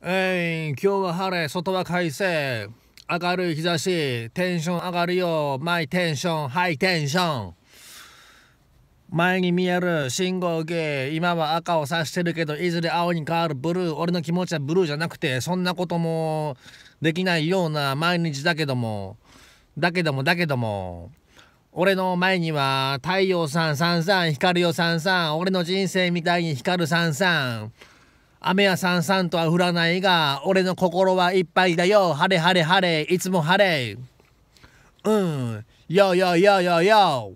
えー、今日は晴れ、外は快晴。明るい日差し、テンション上がるよ。マイテンション、ハイテンション。前に見える信号機、今は赤を指してるけど、いずれ青に変わるブルー。俺の気持ちはブルーじゃなくて、そんなこともできないような毎日だけども、だけどもだけども、俺の前には太陽さんさんさん、光よさんさん、俺の人生みたいに光るさんさん。雨はさんさんとは降らないが、俺の心はいっぱいだよ。晴れ晴れ晴れ、いつも晴れ。うん。よよよよよ。